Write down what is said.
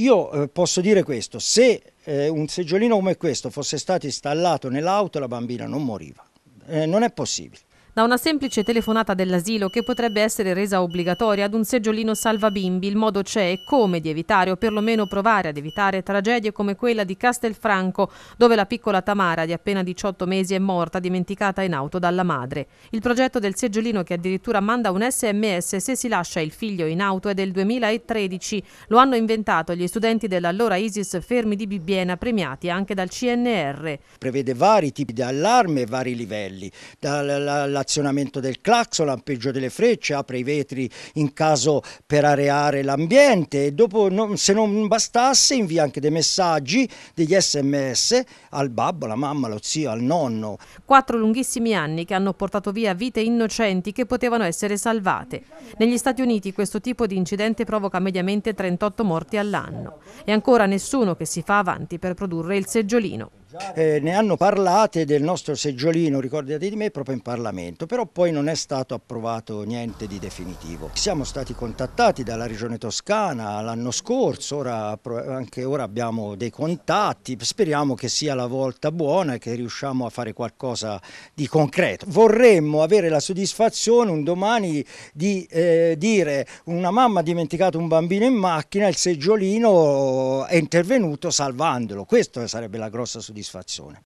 Io eh, posso dire questo, se eh, un seggiolino come questo fosse stato installato nell'auto la bambina non moriva, eh, non è possibile da una semplice telefonata dell'asilo che potrebbe essere resa obbligatoria ad un seggiolino salva bimbi. Il modo c'è e come di evitare o perlomeno provare ad evitare tragedie come quella di Castelfranco, dove la piccola Tamara di appena 18 mesi è morta dimenticata in auto dalla madre. Il progetto del seggiolino che addirittura manda un sms se si lascia il figlio in auto è del 2013. Lo hanno inventato gli studenti dell'allora ISIS fermi di Bibbiena premiati anche dal CNR. Prevede vari tipi di allarme e vari livelli. Dalla, l'azionamento del clacson, l'ampeggio delle frecce, apre i vetri in caso per areare l'ambiente e dopo se non bastasse invia anche dei messaggi, degli sms al babbo, alla mamma, allo zio, al nonno. Quattro lunghissimi anni che hanno portato via vite innocenti che potevano essere salvate. Negli Stati Uniti questo tipo di incidente provoca mediamente 38 morti all'anno e ancora nessuno che si fa avanti per produrre il seggiolino eh, ne hanno parlate del nostro seggiolino, ricordate di me, proprio in Parlamento, però poi non è stato approvato niente di definitivo. Siamo stati contattati dalla Regione Toscana l'anno scorso, ora, anche ora abbiamo dei contatti, speriamo che sia la volta buona e che riusciamo a fare qualcosa di concreto. Vorremmo avere la soddisfazione un domani di eh, dire una mamma ha dimenticato un bambino in macchina, il seggiolino è intervenuto salvandolo, questa sarebbe la grossa soddisfazione soddisfazione.